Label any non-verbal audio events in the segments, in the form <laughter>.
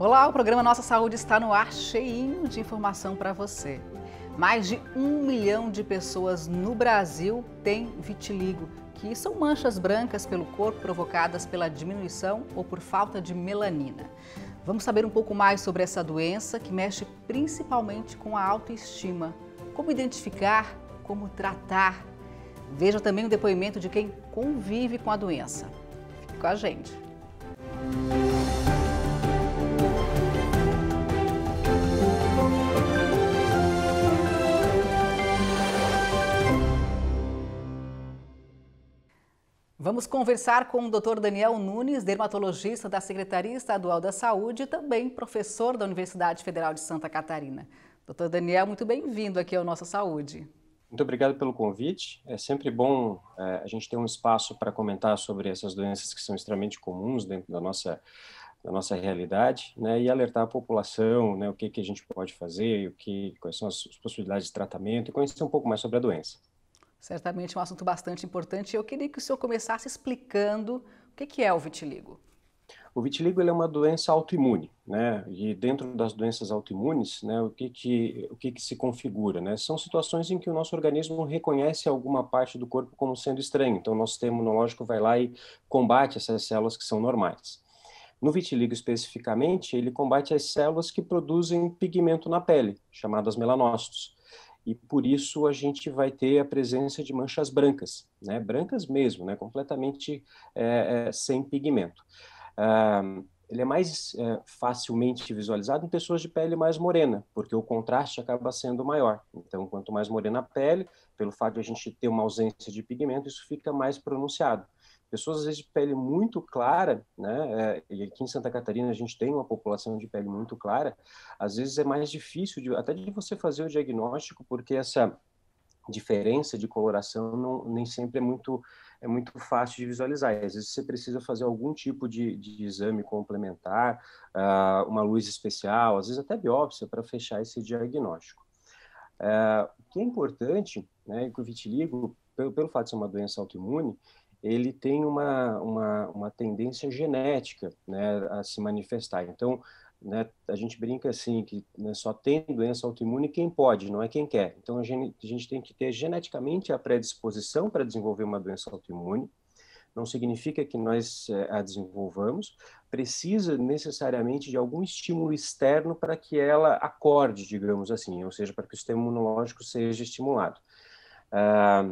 Olá, o programa Nossa Saúde está no ar cheinho de informação para você. Mais de um milhão de pessoas no Brasil têm vitiligo, que são manchas brancas pelo corpo provocadas pela diminuição ou por falta de melanina. Vamos saber um pouco mais sobre essa doença que mexe principalmente com a autoestima. Como identificar, como tratar. Veja também o depoimento de quem convive com a doença. Fique com a gente. Música Vamos conversar com o Dr. Daniel Nunes, dermatologista da Secretaria Estadual da Saúde e também professor da Universidade Federal de Santa Catarina. Dr. Daniel, muito bem-vindo aqui ao Nossa Saúde. Muito obrigado pelo convite. É sempre bom é, a gente ter um espaço para comentar sobre essas doenças que são extremamente comuns dentro da nossa, da nossa realidade, né, e alertar a população, né, o que, que a gente pode fazer, o que, quais são as possibilidades de tratamento e conhecer um pouco mais sobre a doença. Certamente é um assunto bastante importante. Eu queria que o senhor começasse explicando o que é o vitiligo. O vitiligo é uma doença autoimune, né? E dentro das doenças autoimunes, né, o que que, o que, que se configura, né? São situações em que o nosso organismo reconhece alguma parte do corpo como sendo estranho. Então, o nosso sistema imunológico vai lá e combate essas células que são normais. No vitiligo especificamente, ele combate as células que produzem pigmento na pele, chamadas melanócitos e por isso a gente vai ter a presença de manchas brancas, né? brancas mesmo, né? completamente é, é, sem pigmento. Ah, ele é mais é, facilmente visualizado em pessoas de pele mais morena, porque o contraste acaba sendo maior. Então, quanto mais morena a pele, pelo fato de a gente ter uma ausência de pigmento, isso fica mais pronunciado pessoas às vezes de pele muito clara, né? É, e aqui em Santa Catarina a gente tem uma população de pele muito clara. Às vezes é mais difícil de, até de você fazer o diagnóstico, porque essa diferença de coloração não, nem sempre é muito é muito fácil de visualizar. Às vezes você precisa fazer algum tipo de, de exame complementar, uh, uma luz especial, às vezes até biópsia para fechar esse diagnóstico. Uh, o que é importante, né, com o vitiligo, pelo, pelo fato de ser uma doença autoimune, ele tem uma, uma, uma tendência genética né, a se manifestar. Então, né, a gente brinca assim que né, só tem doença autoimune quem pode, não é quem quer. Então, a gente, a gente tem que ter geneticamente a predisposição para desenvolver uma doença autoimune, não significa que nós eh, a desenvolvamos, precisa necessariamente de algum estímulo externo para que ela acorde, digamos assim, ou seja, para que o sistema imunológico seja estimulado. Ah,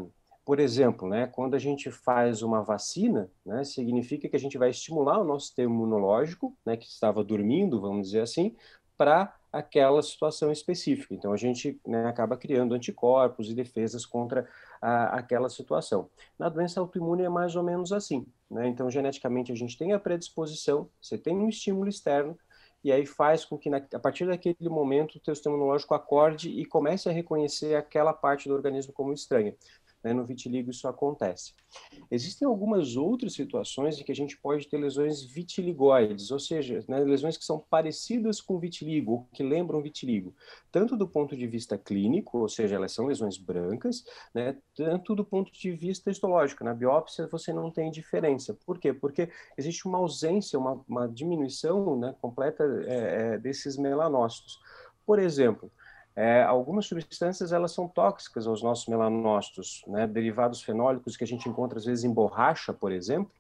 por exemplo, né, quando a gente faz uma vacina, né, significa que a gente vai estimular o nosso sistema imunológico, né, que estava dormindo, vamos dizer assim, para aquela situação específica. Então a gente né, acaba criando anticorpos e defesas contra a, aquela situação. Na doença autoimune é mais ou menos assim. Né? Então geneticamente a gente tem a predisposição, você tem um estímulo externo e aí faz com que na, a partir daquele momento o teu sistema imunológico acorde e comece a reconhecer aquela parte do organismo como estranha. Né? No vitiligo isso acontece. Existem algumas outras situações em que a gente pode ter lesões vitiligoides, ou seja, né, lesões que são parecidas com vitiligo, que lembram vitiligo, tanto do ponto de vista clínico, ou seja, elas são lesões brancas, né, tanto do ponto de vista histológico. Na biópsia você não tem diferença. Por quê? Porque existe uma ausência, uma, uma diminuição né, completa é, é, desses melanócitos. Por exemplo, é, algumas substâncias elas são tóxicas aos nossos melanócitos, né? derivados fenólicos que a gente encontra às vezes em borracha, por exemplo,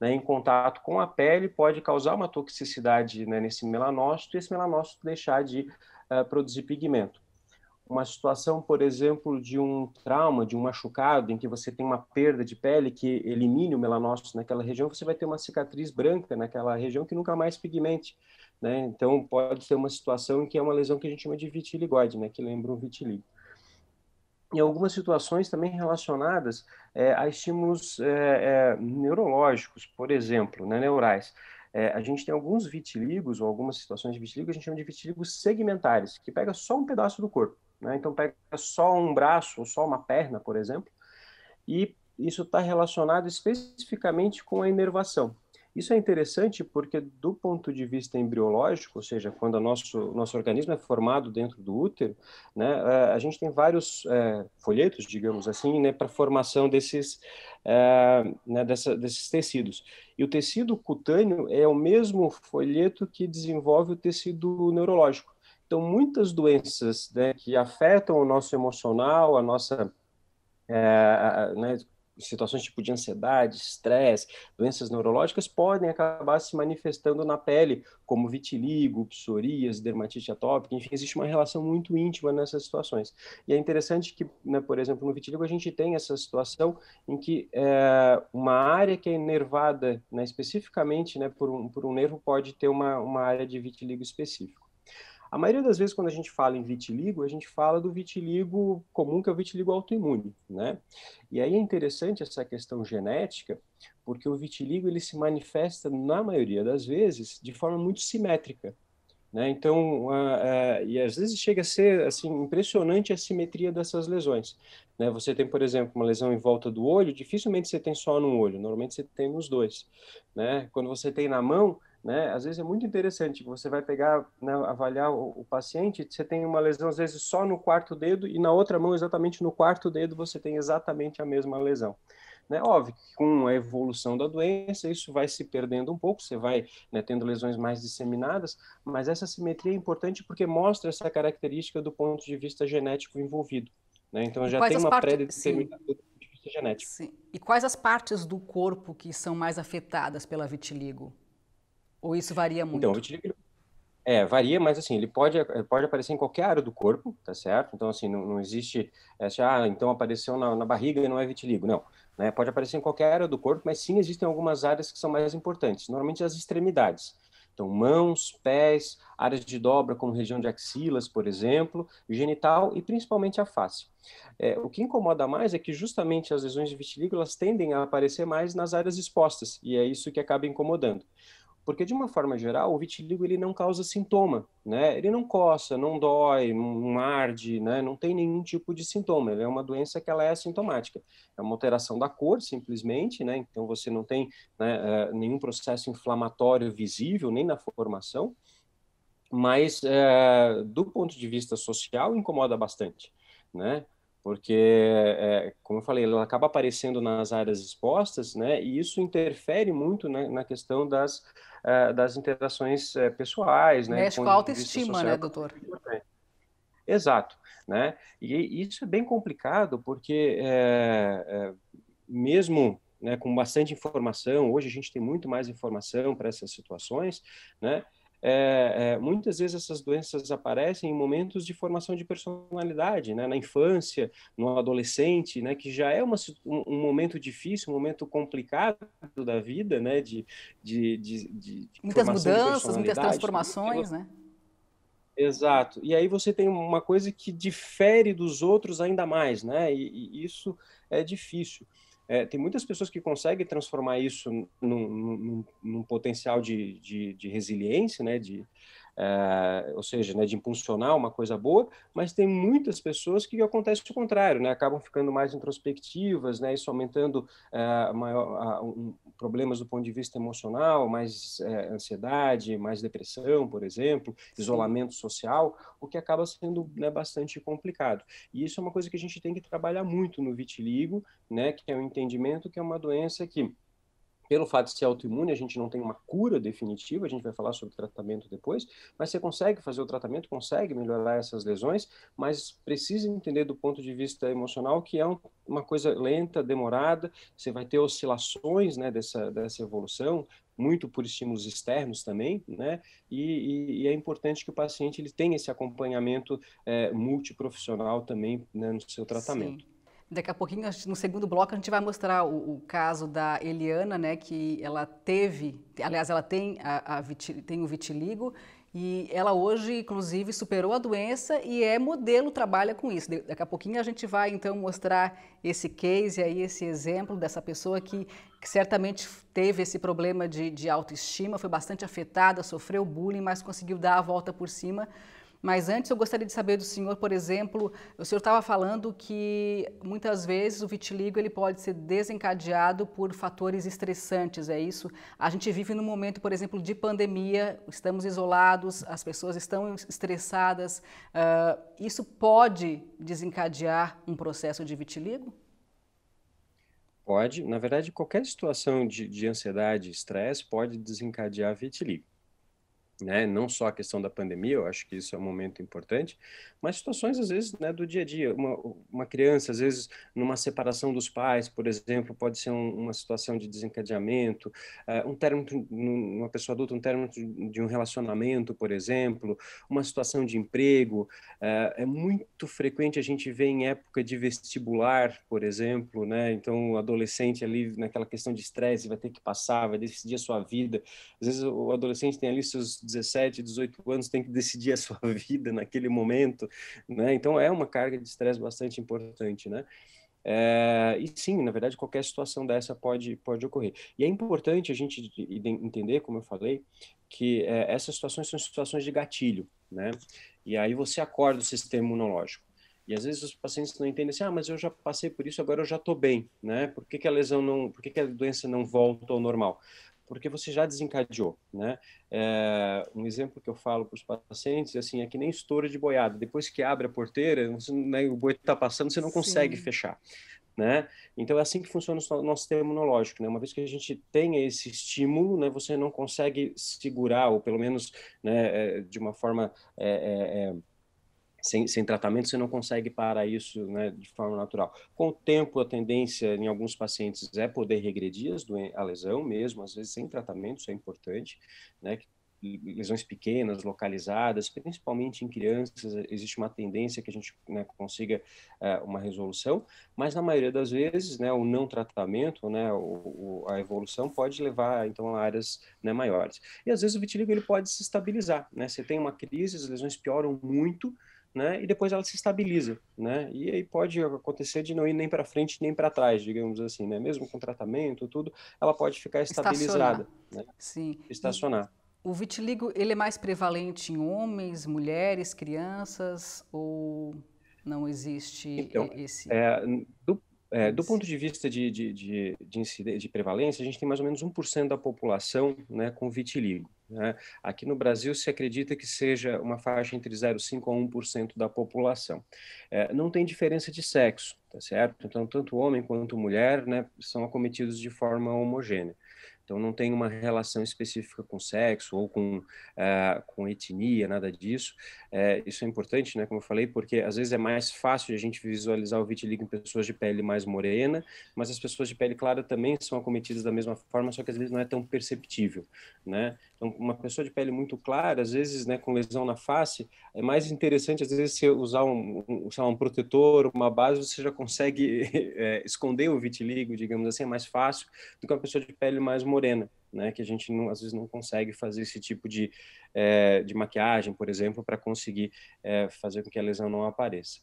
né? em contato com a pele pode causar uma toxicidade né? nesse melanócito e esse melanócito deixar de uh, produzir pigmento. Uma situação, por exemplo, de um trauma, de um machucado, em que você tem uma perda de pele que elimine o melanócito naquela região, você vai ter uma cicatriz branca naquela região que nunca mais pigmente né? Então pode ser uma situação em que é uma lesão que a gente chama de vitiligoide, né? Que lembra um vitiligo. Em algumas situações também relacionadas é, a estímulos é, é, neurológicos, por exemplo, né? neurais. É, a gente tem alguns vitiligos ou algumas situações de vitiligo a gente chama de vitiligos segmentares, que pega só um pedaço do corpo. Né? Então pega só um braço ou só uma perna, por exemplo, e isso está relacionado especificamente com a inervação. Isso é interessante porque, do ponto de vista embriológico, ou seja, quando o nosso, nosso organismo é formado dentro do útero, né, é, a gente tem vários é, folhetos, digamos assim, né, para formação desses, é, né, dessa, desses tecidos. E o tecido cutâneo é o mesmo folheto que desenvolve o tecido neurológico. Então, muitas doenças né, que afetam o nosso emocional, a nossa é, né, situações tipo de ansiedade, estresse, doenças neurológicas podem acabar se manifestando na pele, como vitiligo, psoríase, dermatite atópica, enfim, existe uma relação muito íntima nessas situações. E é interessante que, né, por exemplo, no vitiligo a gente tem essa situação em que é, uma área que é inervada né, especificamente né, por, um, por um nervo pode ter uma, uma área de vitiligo específica. A maioria das vezes, quando a gente fala em vitiligo, a gente fala do vitiligo comum, que é o vitiligo autoimune, né? E aí é interessante essa questão genética, porque o vitiligo ele se manifesta, na maioria das vezes, de forma muito simétrica. Né? Então, ah, eh, e às vezes chega a ser assim impressionante a simetria dessas lesões. Né? Você tem, por exemplo, uma lesão em volta do olho, dificilmente você tem só no olho, normalmente você tem nos dois. Né? Quando você tem na mão, né? Às vezes é muito interessante, você vai pegar, né, avaliar o, o, paciente, você tem uma lesão às vezes só no quarto dedo e na outra mão exatamente no quarto dedo você tem exatamente a mesma lesão. Né? Óbvio que com a evolução da doença isso vai se perdendo um pouco, você vai né, tendo lesões mais disseminadas, mas essa simetria é importante porque mostra essa característica do ponto de vista genético envolvido. Né? Então já tem uma partes... pré-determinação do ponto de vista genético. Sim. E quais as partes do corpo que são mais afetadas pela vitiligo? Ou isso varia então, muito? Então, eu é, varia, mas assim, ele pode, pode aparecer em qualquer área do corpo, tá certo? Então, assim, não, não existe essa, ah, então apareceu na, na barriga e não é vitiligo, não. Né? Pode aparecer em qualquer área do corpo, mas sim existem algumas áreas que são mais importantes, normalmente as extremidades. Então, mãos, pés, áreas de dobra, como região de axilas, por exemplo, genital e principalmente a face. É, o que incomoda mais é que justamente as lesões de vitiligo elas tendem a aparecer mais nas áreas expostas, e é isso que acaba incomodando. Porque, de uma forma geral, o vitiligo ele não causa sintoma, né? Ele não coça, não dói, não arde, né? Não tem nenhum tipo de sintoma. Ele é uma doença que ela é assintomática. É uma alteração da cor, simplesmente, né? Então, você não tem né, eh, nenhum processo inflamatório visível, nem na formação. Mas, é, do ponto de vista social, incomoda bastante, né? porque, é, como eu falei, ela acaba aparecendo nas áreas expostas, né, e isso interfere muito né, na questão das uh, das interações uh, pessoais, né? Mexe com a autoestima, social, né, doutor? Exato, né? E isso é bem complicado porque é, é, mesmo né, com bastante informação, hoje a gente tem muito mais informação para essas situações, né? é, é, muitas vezes essas doenças aparecem em momentos de formação de personalidade, né? na infância, no adolescente, né? que já é uma, um, momento difícil, um momento complicado da vida, né? de, de, de, de muitas mudanças, muitas né, transformações, né? Exato. E aí você tem uma coisa que difere dos outros ainda mais, né? E, e isso é difícil é, tem muitas pessoas que conseguem transformar isso num, num, num potencial de, de, de resiliência, né? De, Uh, ou seja, né, de impulsionar uma coisa boa, mas tem muitas pessoas que acontece o contrário, né, acabam ficando mais introspectivas, né, isso aumentando uh, maior, uh, um, problemas do ponto de vista emocional, mais é, ansiedade, mais depressão, por exemplo, isolamento social, o que acaba sendo né, bastante complicado. E isso é uma coisa que a gente tem que trabalhar muito no vitiligo, né, que é o um entendimento que é uma doença que pelo fato de ser autoimune, a gente não tem uma cura definitiva, a gente vai falar sobre tratamento depois, mas você consegue fazer o tratamento, consegue melhorar essas lesões, mas precisa entender do ponto de vista emocional que é um, uma coisa lenta, demorada, você vai ter oscilações né, dessa, dessa evolução, muito por estímulos externos também, né? E, e, e, é importante que o paciente ele tenha esse acompanhamento é, multiprofissional também né, no seu tratamento. Sim. Daqui a pouquinho, no segundo bloco, a gente vai mostrar o, o caso da Eliana, né, que ela teve, aliás, ela tem, a, a tem o vitiligo e ela hoje, inclusive, superou a doença e é modelo, trabalha com isso. Daqui a pouquinho a gente vai, então, mostrar esse case aí, esse exemplo dessa pessoa que, que certamente teve esse problema de, de autoestima, foi bastante afetada, sofreu bullying, mas conseguiu dar a volta por cima mas antes eu gostaria de saber do senhor, por exemplo, o senhor estava falando que muitas vezes o vitiligo ele pode ser desencadeado por fatores estressantes, é isso? A gente vive num momento, por exemplo, de pandemia, estamos isolados, as pessoas estão estressadas. Uh, isso pode desencadear um processo de vitiligo? Pode, na verdade, qualquer situação de, de ansiedade, estresse pode desencadear vitiligo né? Não só a questão da pandemia, eu acho que isso é um momento importante, mas situações às vezes, né, do dia a dia, uma, uma criança às vezes numa separação dos pais, por exemplo, pode ser um, uma situação de desencadeamento, uh, um término uma pessoa adulta, um término de um relacionamento, por exemplo, uma situação de emprego, uh, é muito frequente a gente ver em época de vestibular, por exemplo, né? Então, o adolescente ali naquela questão de estresse vai ter que passar, vai decidir a sua vida. Às vezes o adolescente tem ali seus 17, 18 anos, tem que decidir a sua <laughs> vida naquele momento, né? Então é uma carga de estresse bastante importante, né? É, e sim, na verdade, qualquer situação dessa pode, pode ocorrer. E é importante a gente entender, como eu falei, que é, essas situações são situações de gatilho, né? E aí você acorda o sistema imunológico. E às vezes os pacientes não entendem assim, ah, mas eu já passei por isso, agora eu já estou bem, né? Por que, que a lesão não, por que, que a doença não volta ao normal? porque você já desencadeou, né? É, um exemplo que eu falo para os pacientes é assim é que nem estoura de boiada. Depois que abre a porteira, você, né, o boi está passando, você não Sim. consegue fechar. Né? Então é assim que funciona o nosso sistema imunológico, né? Uma vez que a gente tem esse estímulo, né, você não consegue segurar ou pelo menos, né, é, de uma forma é, é, é sem, sem tratamento, você não consegue parar isso né, de forma natural. Com o tempo, a tendência em alguns pacientes é poder regredir a lesão mesmo, às vezes sem tratamento, isso é importante, né, lesões pequenas, localizadas, principalmente em crianças, existe uma tendência que a gente né, consiga é, uma resolução, mas na maioria das vezes, né, o não tratamento, né, o, o, a evolução pode levar então a áreas né, maiores. E às vezes o vitíligo ele pode se estabilizar, né? Você tem uma crise, as lesões pioram muito, né? E depois ela se estabiliza, né? E aí pode acontecer de não ir nem para frente nem para trás, digamos assim, né? Mesmo com tratamento, tudo, ela pode ficar estabilizada, Estacionar. né? Sim. Estacionar. E o vitiligo, ele é mais prevalente em homens, mulheres, crianças ou não existe então, esse? É, do é, do ponto de vista de, de, de, de, de prevalência, a gente tem mais ou menos 1% da população né, com vitiligo. Né? Aqui no Brasil se acredita que seja uma faixa entre 0,5% a 1% da população. É, não tem diferença de sexo, tá certo? Então, tanto homem quanto mulher né, são acometidos de forma homogênea. Então, não tem uma relação específica com sexo ou com, uh, com etnia, nada disso. Eh, isso é importante, né? Como eu falei, porque às vezes é mais fácil a gente visualizar o vitiligo em pessoas de pele mais morena, mas as pessoas de pele clara também são acometidas da mesma forma, só que às vezes não é tão perceptível, né? Então, uma pessoa de pele muito clara, às vezes, né, com lesão na face, é mais interessante, às vezes, você usar um, um, um protetor, uma base, você já consegue <laughs> é, esconder o vitiligo, digamos assim, é mais fácil do que uma pessoa de pele mais morena. Né, que a gente não, às vezes não consegue fazer esse tipo de, é, de maquiagem, por exemplo, para conseguir é, fazer com que a lesão não apareça.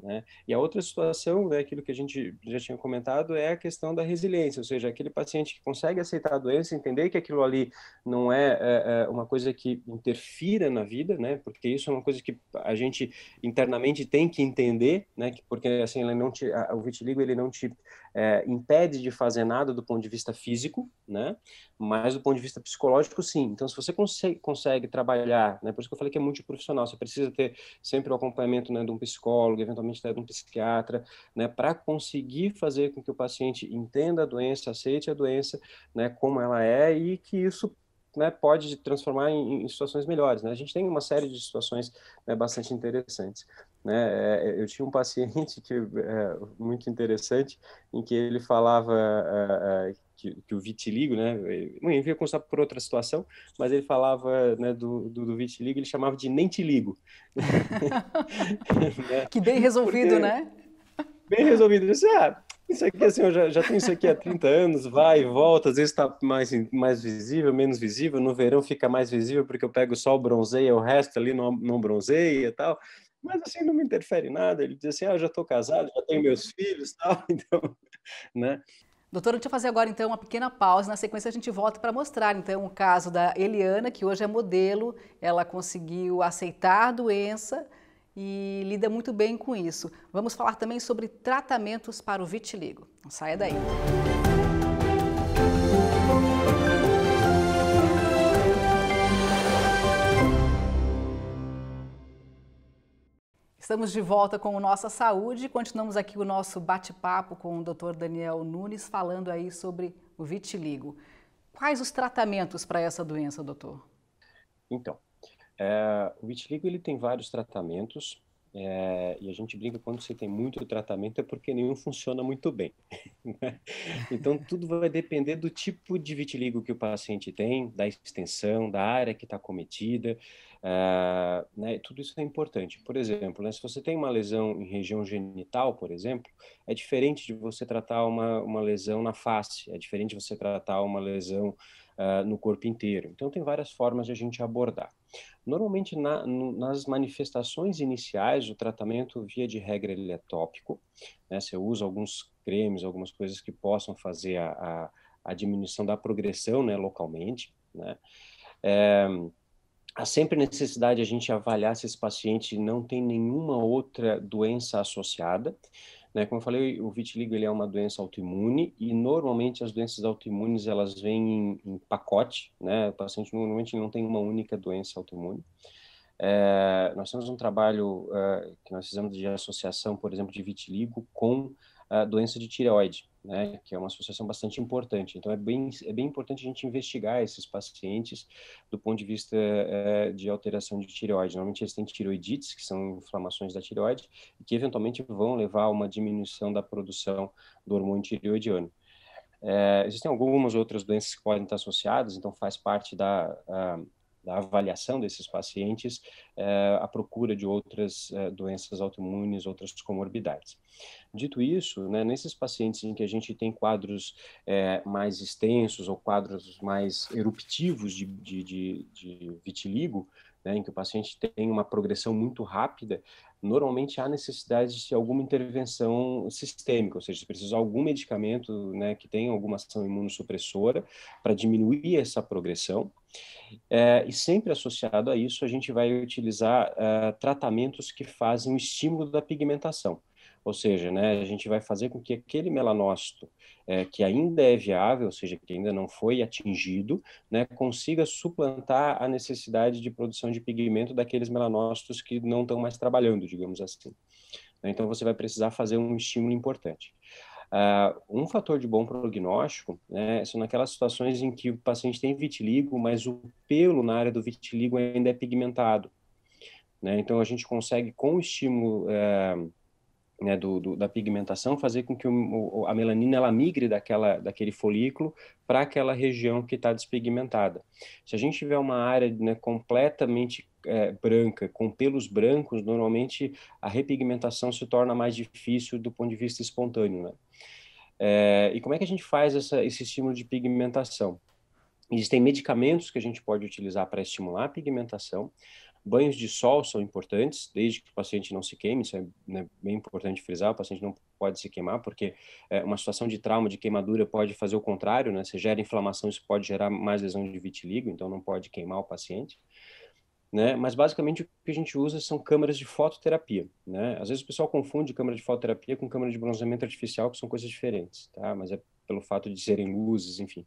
Né? E a outra situação, né, aquilo que a gente já tinha comentado, é a questão da resiliência, ou seja, aquele paciente que consegue aceitar a doença, entender que aquilo ali não é, é, é uma coisa que interfira na vida, né, porque isso é uma coisa que a gente internamente tem que entender, né, porque assim, ele não te, a, o vitiligo ele não te é, impede de fazer nada do ponto de vista físico, né, mas do ponto de vista psicológico, sim. Então, se você consegue, consegue trabalhar, né, por isso que eu falei que é multiprofissional, você precisa ter sempre o acompanhamento né, de um psicólogo, eventualmente geralmente né, de um psiquiatra, né, para conseguir fazer com que o paciente entenda a doença, aceite a doença, né, como ela é e que isso né, pode transformar em, em situações melhores. Né? A gente tem uma série de situações né, bastante interessantes. Né? É, eu tinha um paciente <laughs> que é muito interessante, em que ele falava é, é que, que, o vitiligo, né? Ele ia começar por outra situação, mas ele falava né, do, do, do vitiligo, ele chamava de nem te ligo. <laughs> Né? que bem resolvido, Porque, né? Bem resolvido. Eu disse, ah, isso aqui, assim, eu já, já tenho isso aqui há 30 anos, vai e volta, às vezes está mais, mais visível, menos visível, no verão fica mais visível porque eu pego só o bronzeia, o resto ali não, não bronzeia e tal mas assim não me interfere em nada. Ele diz assim: ah, eu já estou casado, já tenho meus filhos, tal. <laughs> Então, né? Doutora, deixa eu fazer agora então uma pequena pausa. Na sequência a gente volta para mostrar então o caso da Eliana, que hoje é modelo, ela conseguiu aceitar a doença e lida muito bem com isso. Vamos falar também sobre tratamentos para o vitiligo. Não saia daí. Música Estamos de volta com o Nossa Saúde. e Continuamos aqui o nosso bate-papo com o Dr. Daniel Nunes, falando aí sobre o vitiligo. Quais os tratamentos para essa doença, doutor? Então, é, o vitiligo ele tem vários tratamentos. É, e a gente brinca quando você tem muito tratamento é porque nenhum funciona muito bem. <laughs> Né? Então, tudo vai depender do tipo de vitiligo que o paciente tem, da extensão, da área que está cometida. Uh, né? Tudo isso é importante. Por exemplo, né, se você tem uma lesão em região genital, por exemplo, é diferente de você tratar uma, uma lesão na face, é diferente de você tratar uma lesão uh, no corpo inteiro. Então, tem várias formas de a gente abordar. Normalmente, na, no, nas manifestações iniciais, o tratamento, via de regra, ele é tópico. Né? Você usa alguns cremes, algumas coisas que possam fazer a, a, a diminuição da progressão né, localmente. Né? É, há sempre necessidade de a gente avaliar se esse paciente não tem nenhuma outra doença associada. Né? Como eu falei, o vitiligo ele é uma doença autoimune e normalmente as doenças autoimunes elas vêm em, em pacote, né? O paciente normalmente não tem uma única doença autoimune. É, nós temos um trabalho é, que nós fizemos de associação, por exemplo, de vitiligo com a é, doença de tireoide né, que é uma associação bastante importante. Então, é bem, é bem importante a gente investigar esses pacientes do ponto de vista é, de alteração de tireoide. Normalmente, eles têm tireoidites, que são inflamações da tireoide, que eventualmente vão levar a uma diminuição da produção do hormônio tireoidiano. É, existem algumas outras doenças que podem estar associadas, então faz parte da, ah, da avaliação desses pacientes eh, à procura de outras eh, doenças autoimunes, outras comorbidades. Dito isso, né, nesses pacientes em que a gente tem quadros eh, mais extensos ou quadros mais eruptivos de, de, de, de vitiligo, né, em que o paciente tem uma progressão muito rápida, normalmente há necessidade de alguma intervenção sistêmica, ou seja, precisa de algum medicamento né, que tenha alguma ação imunossupressora para diminuir essa progressão. É, e sempre associado a isso, a gente vai utilizar ah, tratamentos que fazem o estímulo da pigmentação. Ou seja, né, a gente vai fazer com que aquele melanócito é, que ainda é viável, ou seja, que ainda não foi atingido, né, consiga suplantar a necessidade de produção de pigmento daqueles melanócitos que não estão mais trabalhando, digamos assim. Então, você vai precisar fazer um estímulo importante. Uh, um fator de bom prognóstico né, são naquelas situações em que o paciente tem vitiligo, mas o pelo na área do vitiligo ainda é pigmentado. Né? Então, a gente consegue, com o estímulo uh, né, do, do, da pigmentação fazer com que o, a melanina ela migre daquela, daquele folículo para aquela região que está despigmentada. Se a gente tiver uma área né, completamente é, branca, com pelos brancos, normalmente a repigmentação se torna mais difícil do ponto de vista espontâneo. Né? É, e como é que a gente faz essa, esse estímulo de pigmentação? Existem medicamentos que a gente pode utilizar para estimular a pigmentação, Banhos de sol são importantes, desde que o paciente não se queime, isso é né, bem importante frisar, o paciente não pode se queimar, porque é, uma situação de trauma, de queimadura, pode fazer o contrário, né? Se gera inflamação, isso pode gerar mais lesão de vitiligo, então não pode queimar o paciente. Né? Mas basicamente o que a gente usa são câmeras de fototerapia, né? Às vezes o pessoal confunde câmera de fototerapia com câmera de bronzeamento artificial, que são coisas diferentes, tá? Mas é pelo fato de serem luzes, enfim.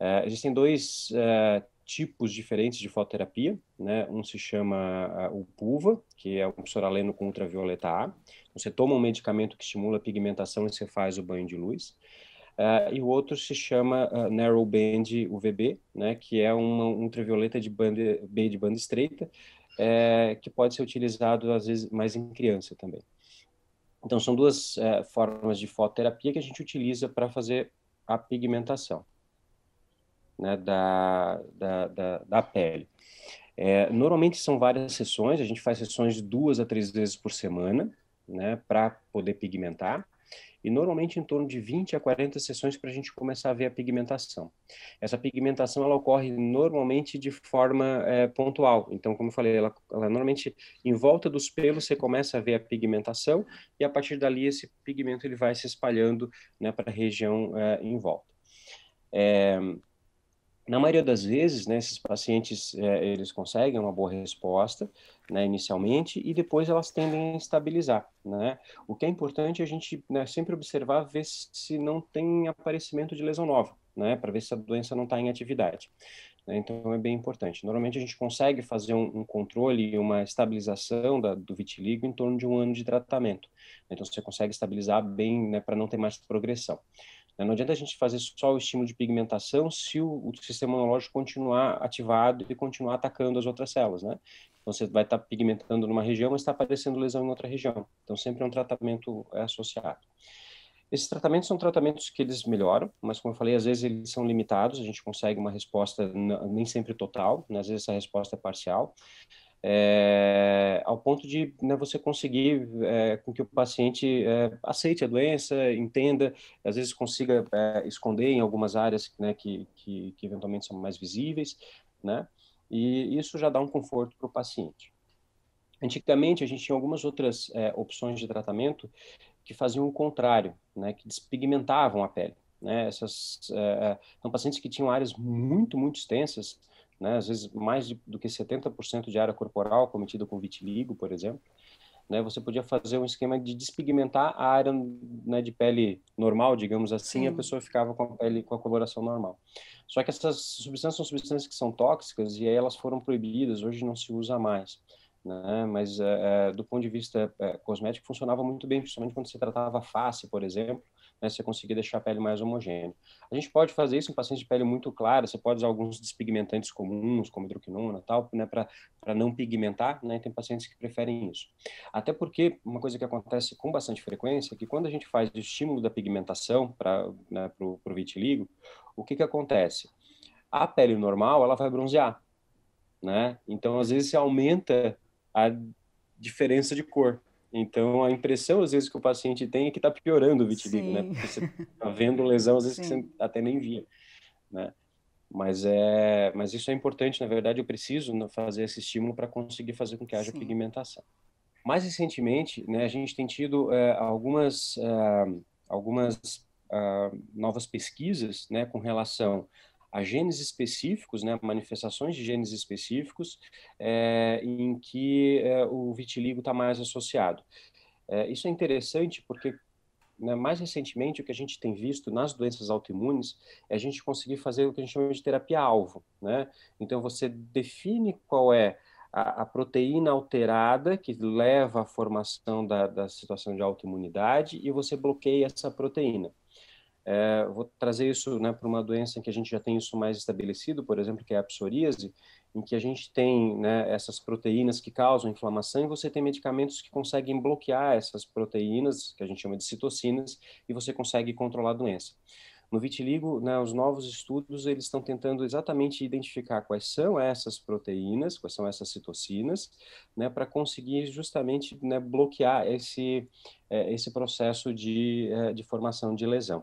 É, existem dois é, tipos diferentes de fototerapia, né? Um se chama ah, o PUVA, que é um soraleno com ultravioleta A. Você toma um medicamento que estimula a pigmentação e você faz o banho de luz. Uh, e o outro se chama uh, Narrow Band UVB, né? Que é uma ultravioleta de banda, B de banda estreita, é, que pode ser utilizado às vezes mais em criança também. Então, são duas eh, formas de fototerapia que a gente utiliza para fazer a pigmentação né, da, da, da, da, pele. É, normalmente são várias sessões, a gente faz sessões de duas a três vezes por semana, né, para poder pigmentar, e normalmente em torno de 20 a 40 sessões para a gente começar a ver a pigmentação. Essa pigmentação ela ocorre normalmente de forma é, pontual, então, como eu falei, ela, ela normalmente em volta dos pelos você começa a ver a pigmentação, e a partir dali esse pigmento ele vai se espalhando né, para a região é, em volta. É, na maioria das vezes, né, esses pacientes é, eles conseguem uma boa resposta né, inicialmente e depois elas tendem a estabilizar. Né? O que é importante é a gente né, sempre observar, ver se não tem aparecimento de lesão nova, né, para ver se a doença não está em atividade. Né. Então é bem importante. Normalmente a gente consegue fazer um, um controle e uma estabilização da, do vitiligo em torno de um ano de tratamento. Então você consegue estabilizar bem né, para não ter mais progressão. Né? Não adianta a gente fazer só o estímulo de pigmentação se o, o sistema imunológico continuar ativado e continuar atacando as outras células, né? Então, você vai estar tá pigmentando numa região, mas está aparecendo lesão em outra região. Então, sempre é um tratamento é, associado. Esses tratamentos são tratamentos que eles melhoram, mas como eu falei, às vezes eles são limitados, a gente consegue uma resposta nem sempre total, né? às vezes essa resposta é parcial é, ao ponto de né, você conseguir é, com que o paciente é, aceite a doença, entenda, às vezes consiga é, esconder em algumas áreas né, que, que, que, eventualmente são mais visíveis, né, e isso já dá um conforto para o paciente. Antigamente, a gente tinha algumas outras é, opções de tratamento que faziam o contrário, né, que despigmentavam a pele. Né, essas, é, são pacientes que tinham áreas muito, muito extensas, né? Às vezes mais de, do que 70% de área corporal cometida com vitiligo, por exemplo. Né, você podia fazer um esquema de despigmentar a área né, de pele normal, digamos assim, Sim. a pessoa ficava com a pele com a coloração normal. Só que essas substâncias são substâncias que são tóxicas e aí elas foram proibidas, hoje não se usa mais. Né? Mas é, do ponto de vista é, cosmético funcionava muito bem, principalmente quando se tratava face, por exemplo, né, você conseguir deixar a pele mais homogênea. A gente pode fazer isso em pacientes de pele muito clara, você pode usar alguns despigmentantes comuns, como hidroquinona e tal, né, para não pigmentar, né, tem pacientes que preferem isso. Até porque uma coisa que acontece com bastante frequência é que quando a gente faz o estímulo da pigmentação para né, o vitiligo, o que, que acontece? A pele normal, ela vai bronzear, né? Então, às vezes, se aumenta a diferença de cor, então, a impressão, às vezes, que o paciente tem é que está piorando o vitiligo, né? Sim. né? Porque você está vendo lesão, às vezes, Sim. que você até nem via, né? Mas, é, mas isso é importante, na verdade, eu preciso né, fazer esse estímulo para conseguir fazer com que haja Sim. pigmentação. Mais recentemente, né, a gente tem tido é, algumas, é, algumas é, novas pesquisas né, com relação a genes específicos, né, manifestações de genes específicos é, em que é, o vitiligo está mais associado. É, isso é interessante porque né, mais recentemente o que a gente tem visto nas doenças autoimunes é a gente conseguir fazer o que a gente chama de terapia-alvo, né? Então você define qual é a, a, proteína alterada que leva à formação da, da situação de autoimunidade e você bloqueia essa proteína. É, vou trazer isso né, para uma doença em que a gente já tem isso mais estabelecido, por exemplo, que é a psoríase, em que a gente tem né, essas proteínas que causam inflamação e você tem medicamentos que conseguem bloquear essas proteínas, que a gente chama de citocinas, e você consegue controlar a doença. No vitiligo, né, os novos estudos eles estão tentando exatamente identificar quais são essas proteínas, quais são essas citocinas, né, para conseguir justamente né, bloquear esse, é, esse processo de, é, de formação de lesão.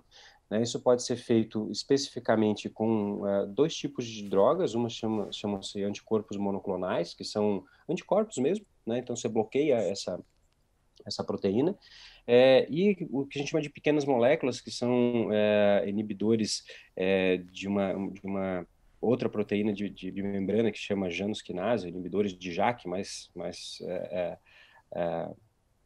Né? Isso pode ser feito especificamente com uh, dois tipos de drogas, uma chama, se anticorpos monoclonais, que são anticorpos mesmo, né? então você bloqueia essa, essa proteína, é, e o que a gente chama de pequenas moléculas, que são é, inibidores é, de, uma, de uma outra proteína de, de, de membrana que chama janusquinase, inibidores de JAK, mais, mais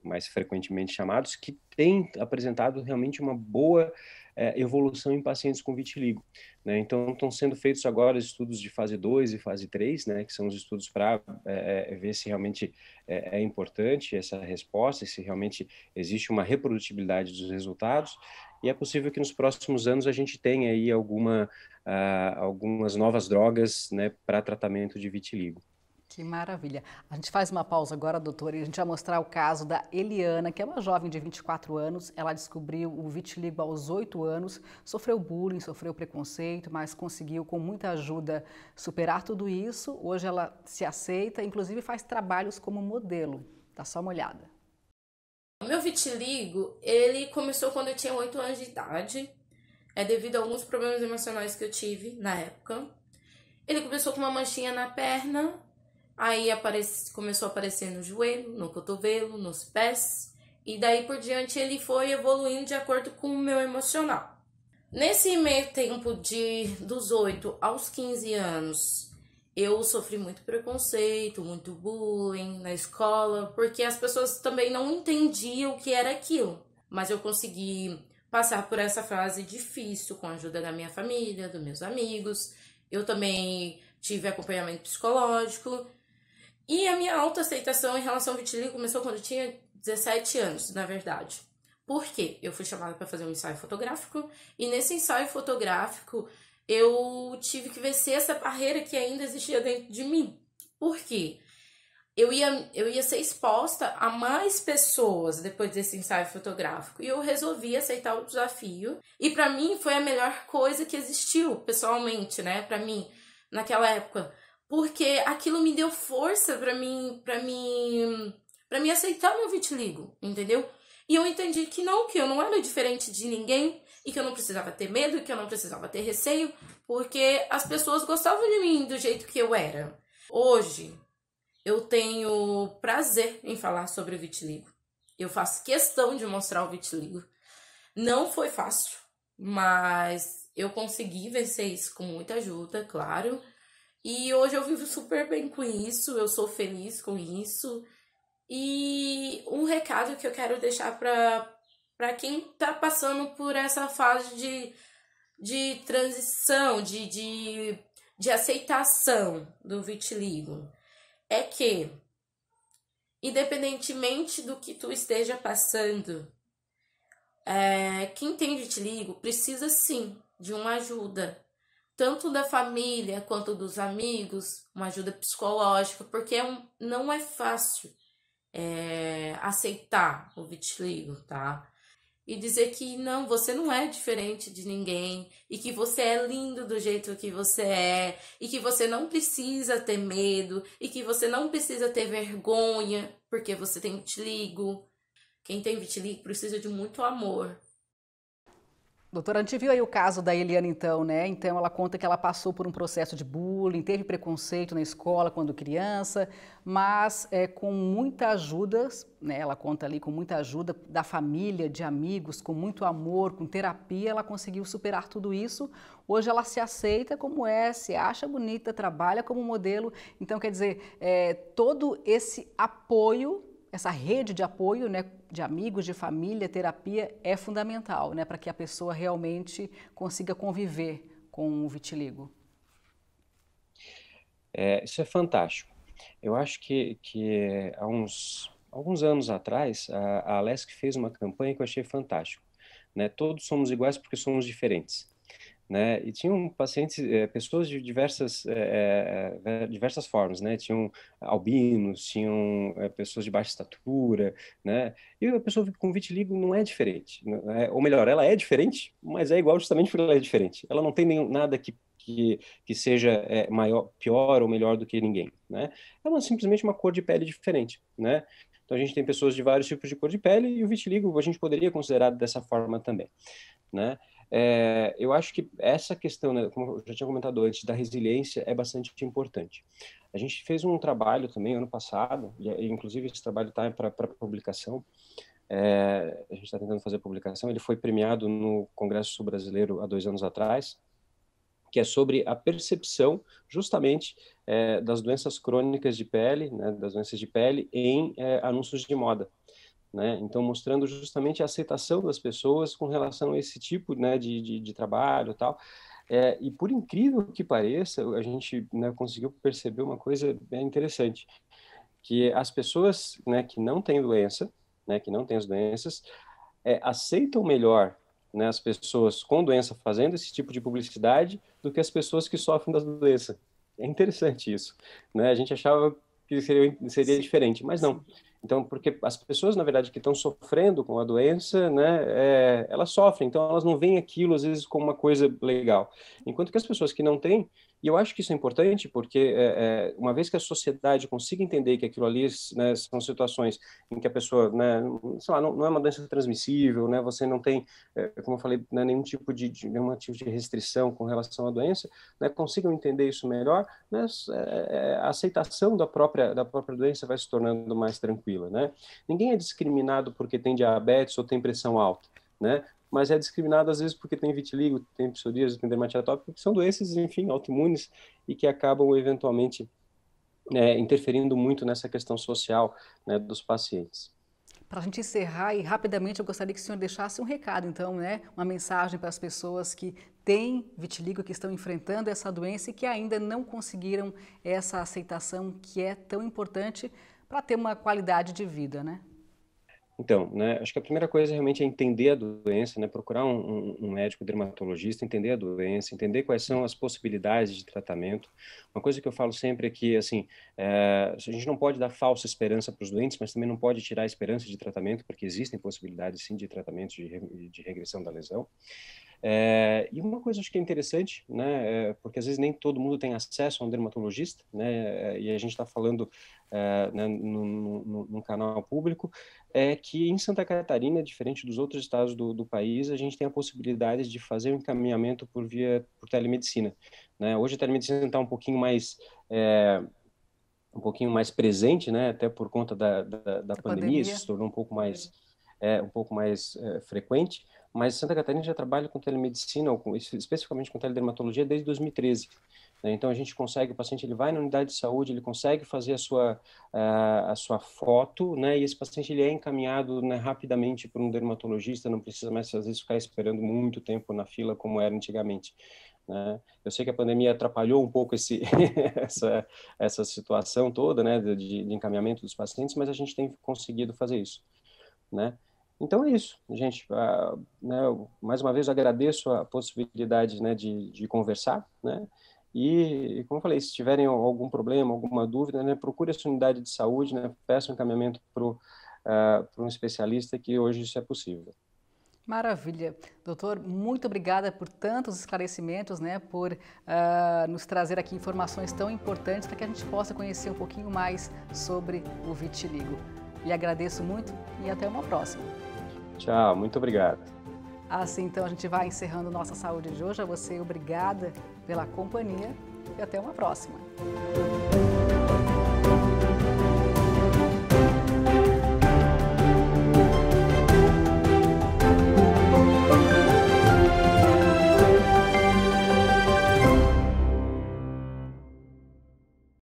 mais frequentemente chamados, que têm apresentado realmente uma boa é, evolução em pacientes com vitiligo. Né? Então, estão sendo feitos agora estudos de fase 2 e fase 3, né, que são os estudos para é, eh, eh, ver se realmente é, é, importante essa resposta, se realmente existe uma reprodutibilidade dos resultados. E é possível que nos próximos anos a gente tenha aí alguma, ah, algumas novas drogas né, para tratamento de vitiligo. Que maravilha. A gente faz uma pausa agora, doutora, e a gente vai mostrar o caso da Eliana, que é uma jovem de 24 anos. Ela descobriu o vitiligo aos 8 anos, sofreu bullying, sofreu preconceito, mas conseguiu, com muita ajuda, superar tudo isso. Hoje ela se aceita, inclusive faz trabalhos como modelo. Dá só uma olhada. O meu vitiligo, ele começou quando eu tinha 8 anos de idade. É devido a alguns problemas emocionais que eu tive na época. Ele começou com uma manchinha na perna, Aí apareci, começou a aparecer no joelho, no cotovelo, nos pés. E daí por diante ele foi evoluindo de acordo com o meu emocional. Nesse meio tempo de dos 8 aos 15 anos, eu sofri muito preconceito, muito bullying na escola, porque as pessoas também não entendiam o que era aquilo. Mas eu consegui passar por essa fase difícil com a ajuda da minha família, dos meus amigos. Eu também tive acompanhamento psicológico e a minha autoaceitação em relação ao vitiligo começou quando eu tinha 17 anos, na verdade. Por quê? Eu fui chamada para fazer um ensaio fotográfico e nesse ensaio fotográfico eu tive que vencer essa barreira que ainda existia dentro de mim. Por quê? Eu ia, eu ia ser exposta a mais pessoas depois desse ensaio fotográfico e eu resolvi aceitar o desafio. E para mim foi a melhor coisa que existiu, pessoalmente, né? Para mim, naquela época porque aquilo me deu força para mim, para mim, para mim aceitar o meu vitiligo, entendeu? E eu entendi que não, que eu não era diferente de ninguém e que eu não precisava ter medo, que eu não precisava ter receio, porque as pessoas gostavam de mim do jeito que eu era. Hoje eu tenho prazer em falar sobre o vitiligo. Eu faço questão de mostrar o vitiligo. Não foi fácil, mas eu consegui vencer isso com muita ajuda, claro. E hoje eu vivo super bem com isso, eu sou feliz com isso. E um recado que eu quero deixar para quem está passando por essa fase de, de transição, de, de, de aceitação do vitiligo, é que, independentemente do que tu esteja passando, é, quem tem vitiligo precisa sim de uma ajuda tanto da família quanto dos amigos, uma ajuda psicológica, porque é um, não é fácil é, aceitar o vitiligo, tá? E dizer que não, você não é diferente de ninguém, e que você é lindo do jeito que você é, e que você não precisa ter medo, e que você não precisa ter vergonha, porque você tem vitiligo. Quem tem vitiligo precisa de muito amor, Doutora, a gente viu aí o caso da Eliana, então, né? Então, ela conta que ela passou por um processo de bullying, teve preconceito na escola quando criança, mas é, com muita ajuda, né? Ela conta ali com muita ajuda da família, de amigos, com muito amor, com terapia, ela conseguiu superar tudo isso. Hoje ela se aceita como é, se acha bonita, trabalha como modelo. Então, quer dizer, é, todo esse apoio essa rede de apoio, né, de amigos, de família, terapia é fundamental, né, para que a pessoa realmente consiga conviver com o vitiligo. É, isso é fantástico. Eu acho que, que há uns alguns anos atrás, a, a fez uma campanha que eu achei fantástico. Né? Todos somos iguais porque somos diferentes né? E tinham pacientes, é, pessoas de diversas, é, diversas formas, né? Tinham albinos, tinham pessoas de baixa estatura, né? E a pessoa com vitiligo não é diferente, né? É, ou melhor, ela é diferente, mas é igual justamente porque ela é diferente. Ela não tem nenhum, nada que que, que seja maior, pior ou melhor do que ninguém, né? Ela é simplesmente uma cor de pele diferente, né? Então a gente tem pessoas de vários tipos de cor de pele e o vitiligo a gente poderia considerar dessa forma também, né? É, eu acho que essa questão, né, como eu já tinha comentado antes, da resiliência é bastante importante. A gente fez um trabalho também ano passado, e, inclusive esse trabalho está para publicação, é, a gente está tentando fazer a publicação, ele foi premiado no Congresso Sul Brasileiro há dois anos atrás, que é sobre a percepção justamente é, das doenças crônicas de pele, né, das doenças de pele em é, anúncios de moda. Né? Então, mostrando justamente a aceitação das pessoas com relação a esse tipo né, de, de, de trabalho tal. É, e por incrível que pareça, a gente né, conseguiu perceber uma coisa bem interessante, que as pessoas né, que não têm doença, né, que não têm as doenças, é, aceitam melhor né, as pessoas com doença fazendo esse tipo de publicidade do que as pessoas que sofrem da doença. É interessante isso. Né? A gente achava que seria, seria diferente, mas não. Então, porque as pessoas, na verdade, que estão sofrendo com a doença, né, é, elas sofrem, então elas não veem aquilo, às vezes, como uma coisa legal. Enquanto que as pessoas que não têm, e eu acho que isso é importante porque, é, é, uma vez que a sociedade consiga entender que aquilo ali né, são situações em que a pessoa, né, sei lá, não, não, é uma doença transmissível, né, você não tem, é, como eu falei, né, nenhum tipo de, de, nenhum tipo de restrição com relação à doença, né, consigam entender isso melhor, né, a aceitação da própria, da própria doença vai se tornando mais tranquila. Né? Ninguém é discriminado porque tem diabetes ou tem pressão alta. Né? mas é discriminado às vezes porque tem vitiligo, tem psoríase, tem dermatite atópica, que são doenças, enfim, autoimunes e que acabam eventualmente é, interferindo muito nessa questão social né, dos pacientes. Para a gente encerrar e rapidamente, eu gostaria que o senhor deixasse um recado, então, né, uma mensagem para as pessoas que têm vitiligo, que estão enfrentando essa doença e que ainda não conseguiram essa aceitação que é tão importante para ter uma qualidade de vida, né? Então, né, acho que a primeira coisa realmente é entender a doença, né, procurar um, um, médico dermatologista, entender a doença, entender quais são as possibilidades de tratamento. Uma coisa que eu falo sempre é que, assim, é, a gente não pode dar falsa esperança para os doentes, mas também não pode tirar a esperança de tratamento, porque existem possibilidades, sim, de tratamento de, de regressão da lesão. É, e uma coisa acho que é interessante, né, é, porque às vezes nem todo mundo tem acesso a um dermatologista, né, é, e a gente está falando é, né, num, canal público, é que em Santa Catarina, diferente dos outros estados do, do, país, a gente tem a possibilidade de fazer um encaminhamento por via por telemedicina. Né? Hoje a telemedicina está um pouquinho mais é, um pouquinho mais presente, né, até por conta da, da, da pandemia, pandemia, se tornou um pouco mais é, um pouco mais é, frequente mas Santa Catarina já trabalha com telemedicina, ou com, especificamente com teledermatologia, desde 2013. Né? Então a gente consegue, o paciente ele vai na unidade de saúde, ele consegue fazer a sua, a, a sua foto, né? E esse paciente ele é encaminhado né, rapidamente por um dermatologista, não precisa mais às vezes ficar esperando muito tempo na fila como era antigamente. Né? Eu sei que a pandemia atrapalhou um pouco esse, <laughs> essa, essa situação toda, né, de, de encaminhamento dos pacientes, mas a gente tem conseguido fazer isso, né? Então é isso, gente. Ah, né, mais uma vez eu agradeço a possibilidade né, de, de, conversar, né? E, como eu falei, se tiverem algum problema, alguma dúvida, né, procure a sua unidade de saúde, né, peça um encaminhamento para ah, um especialista, que hoje isso é possível. Maravilha. Doutor, muito obrigada por tantos esclarecimentos, né, por uh, nos trazer aqui informações tão importantes para que a gente possa conhecer um pouquinho mais sobre o vitiligo. Lhe agradeço muito e até uma próxima. Tchau, muito obrigado. Assim, então, a gente vai encerrando nossa saúde de hoje. A você, obrigada pela companhia e até uma próxima.